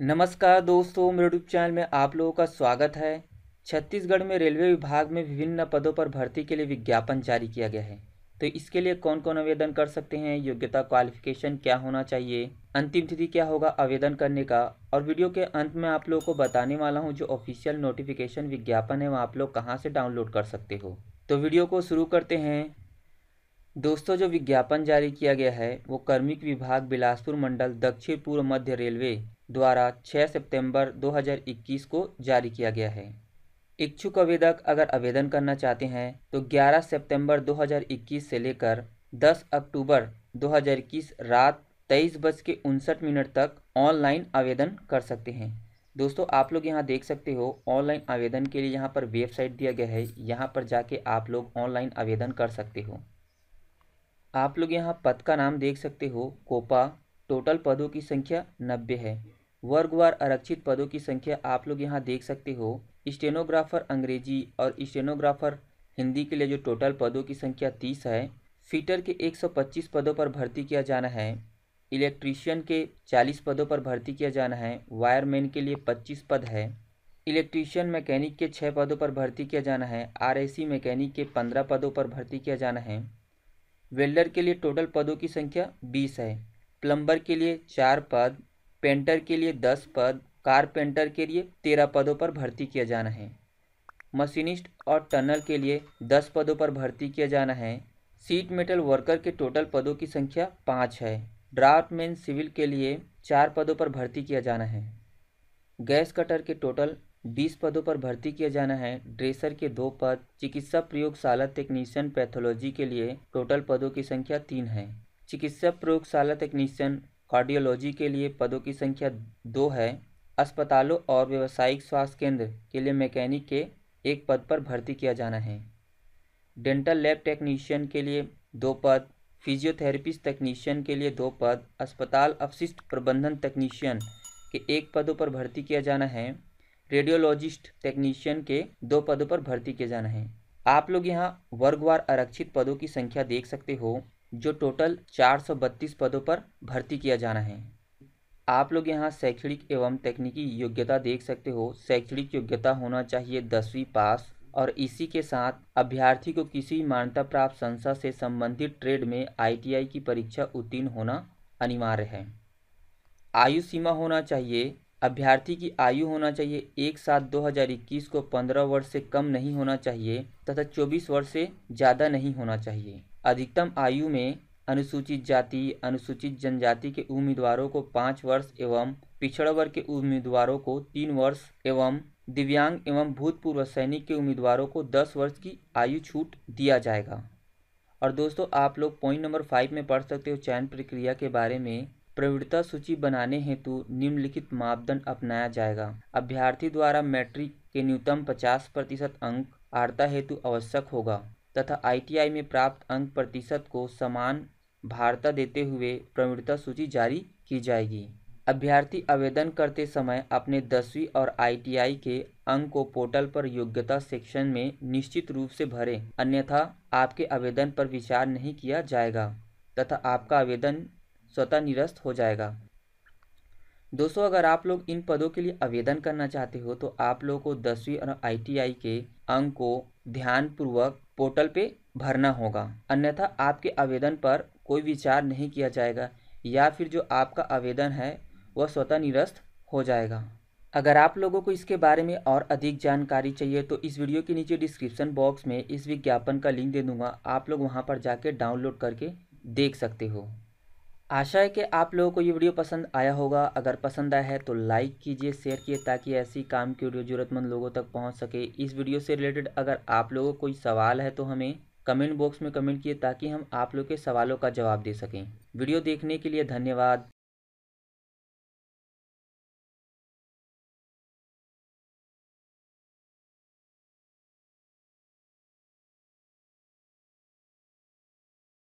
नमस्कार दोस्तों मेरे यूट्यूब चैनल में आप लोगों का स्वागत है छत्तीसगढ़ में रेलवे विभाग में विभिन्न पदों पर भर्ती के लिए विज्ञापन जारी किया गया है तो इसके लिए कौन कौन आवेदन कर सकते हैं योग्यता क्वालिफिकेशन क्या होना चाहिए अंतिम तिथि क्या होगा आवेदन करने का और वीडियो के अंत में आप लोगों को बताने वाला हूँ जो ऑफिशियल नोटिफिकेशन विज्ञापन है वह आप लोग कहाँ से डाउनलोड कर सकते हो तो वीडियो को शुरू करते हैं दोस्तों जो विज्ञापन जारी किया गया है वो कर्मिक विभाग बिलासपुर मंडल दक्षिण पूर्व मध्य रेलवे द्वारा 6 सितंबर 2021 को जारी किया गया है इच्छुक आवेदक अगर आवेदन करना चाहते हैं तो 11 सितंबर 2021 से लेकर 10 अक्टूबर 2021 रात तेईस बज के उनसठ मिनट तक ऑनलाइन आवेदन कर सकते हैं दोस्तों आप लोग यहाँ देख सकते हो ऑनलाइन आवेदन के लिए यहाँ पर वेबसाइट दिया गया है यहाँ पर जाके आप लोग ऑनलाइन आवेदन कर सकते हो आप लोग यहाँ पद का नाम देख सकते हो कोपा टोटल पदों की संख्या नब्बे है वर्गवार आरक्षित पदों की संख्या आप लोग यहाँ देख सकते हो स्टेनोग्राफर अंग्रेजी और स्टेनोग्राफर हिंदी के लिए जो टोटल पदों की संख्या तीस है फीटर के 125 पदों पर भर्ती किया जाना है इलेक्ट्रीशियन के 40 पदों पर भर्ती किया जाना है वायरमैन के लिए 25 पद है इलेक्ट्रीशियन मैकेनिक के 6 पदों पर भर्ती किया जाना है आर मैकेनिक के 15 पदों पर भर्ती किया जाना है वेल्डर के लिए टोटल पदों की संख्या 20 है प्लम्बर के लिए चार पद पेंटर के लिए दस पद कारपेंटर के लिए तेरह पदों पर भर्ती किया जाना है मशीनिस्ट और टनल के लिए दस पदों पर भर्ती किया जाना है सीट मेटल वर्कर के टोटल पदों की संख्या पाँच है ड्राफ्टमैन सिविल के लिए चार पदों पर भर्ती किया जाना है गैस कटर के टोटल बीस पदों पर भर्ती किया जाना है ड्रेसर के दो पद चिकित्सा प्रयोगशाला टेक्नीशियन पैथोलॉजी के लिए टोटल पदों की संख्या तीन है चिकित्सा प्रयोगशाला टेक्नीशियन कार्डियोलॉजी के लिए पदों की संख्या दो है अस्पतालों और व्यावसायिक स्वास्थ्य केंद्र के लिए मैकेनिक के एक पद पर भर्ती किया जाना है डेंटल लैब टेक्नीशियन के लिए दो पद फिजियोथेरेपिस्ट तकनीशियन के लिए दो पद अस्पताल अवशिष्ट प्रबंधन तकनीशियन के एक पदों पर भर्ती किया जाना है रेडियोलॉजिस्ट टेक्नीशियन के दो पदों पर भर्ती किया जाना है आप लोग यहाँ वर्गवार आरक्षित पदों की संख्या देख सकते हो जो टोटल 432 पदों पर भर्ती किया जाना है आप लोग यहाँ शैक्षणिक एवं तकनीकी योग्यता देख सकते हो शैक्षणिक योग्यता होना चाहिए दसवीं पास और इसी के साथ अभ्यर्थी को किसी मान्यता प्राप्त संस्था से संबंधित ट्रेड में आईटीआई की परीक्षा उत्तीर्ण होना अनिवार्य है आयु सीमा होना चाहिए अभ्यर्थी की आयु होना चाहिए एक सात दो हज़ार इक्कीस को पंद्रह वर्ष से कम नहीं होना चाहिए तथा चौबीस वर्ष से ज़्यादा नहीं होना चाहिए अधिकतम आयु में अनुसूचित जाति अनुसूचित जनजाति के उम्मीदवारों को पाँच वर्ष एवं पिछड़ा वर्ग के उम्मीदवारों को तीन वर्ष एवं दिव्यांग एवं भूतपूर्व सैनिक के उम्मीदवारों को दस वर्ष की आयु छूट दिया जाएगा और दोस्तों आप लोग पॉइंट नंबर फाइव में पढ़ सकते हो चयन प्रक्रिया के बारे में प्रवृत्ता सूची बनाने हेतु निम्नलिखित मापदंड अपनाया जाएगा अभ्यर्थी द्वारा मैट्रिक के न्यूनतम पचास प्रतिशत अंक आर्ता हेतु आवश्यक होगा तथा आईटीआई में प्राप्त अंक प्रतिशत को समान भारता देते हुए प्रवीणता सूची जारी की जाएगी अभ्यर्थी आवेदन करते समय अपने दसवीं और आईटीआई के अंक को पोर्टल पर योग्यता सेक्शन में निश्चित रूप से भरें अन्यथा आपके आवेदन पर विचार नहीं किया जाएगा तथा आपका आवेदन स्वतः निरस्त हो जाएगा दोस्तों अगर आप लोग इन पदों के लिए आवेदन करना चाहते हो तो आप लोगों को दसवीं और आईटीआई के अंक को ध्यानपूर्वक पोर्टल पे भरना होगा अन्यथा आपके आवेदन पर कोई विचार नहीं किया जाएगा या फिर जो आपका आवेदन है वह स्वतः निरस्त हो जाएगा अगर आप लोगों को इसके बारे में और अधिक जानकारी चाहिए तो इस वीडियो के नीचे डिस्क्रिप्शन बॉक्स में इस विज्ञापन का लिंक दे दूंगा आप लोग वहां पर जाके डाउनलोड करके देख सकते हो आशा है कि आप लोगों को ये वीडियो पसंद आया होगा अगर पसंद आया है तो लाइक कीजिए शेयर कीजिए ताकि ऐसी काम की वीडियो ज़रूरतमंद लोगों तक पहुंच सके इस वीडियो से रिलेटेड अगर आप लोगों को कोई सवाल है तो हमें कमेंट बॉक्स में कमेंट किए ताकि हम आप लोग के सवालों का जवाब दे सकें वीडियो देखने के लिए धन्यवाद